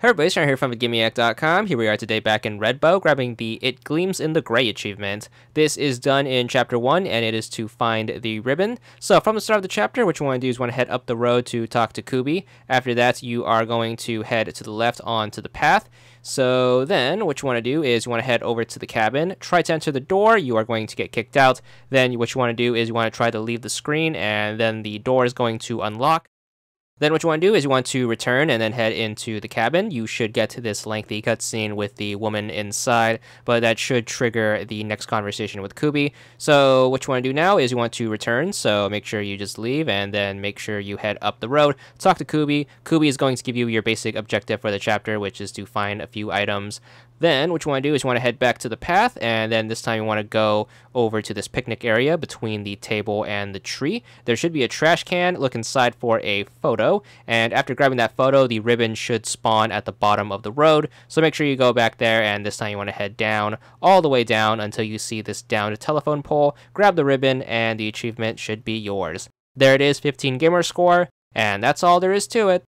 Hey It's Ryan here from GimmeAct.com. Here we are today back in Redbow, grabbing the It Gleams in the Gray achievement. This is done in Chapter 1, and it is to find the ribbon. So from the start of the chapter, what you want to do is want to head up the road to talk to Kubi. After that, you are going to head to the left onto the path. So then, what you want to do is you want to head over to the cabin, try to enter the door, you are going to get kicked out. Then what you want to do is you want to try to leave the screen, and then the door is going to unlock. Then what you want to do is you want to return and then head into the cabin. You should get to this lengthy cutscene with the woman inside, but that should trigger the next conversation with Kubi. So what you want to do now is you want to return, so make sure you just leave and then make sure you head up the road, talk to Kubi. Kubi is going to give you your basic objective for the chapter, which is to find a few items. Then what you want to do is you want to head back to the path, and then this time you want to go over to this picnic area between the table and the tree. There should be a trash can. Look inside for a photo. And after grabbing that photo, the ribbon should spawn at the bottom of the road. So make sure you go back there and this time you want to head down all the way down until you see this downed telephone pole. Grab the ribbon and the achievement should be yours. There it is, 15 gamer score, and that's all there is to it.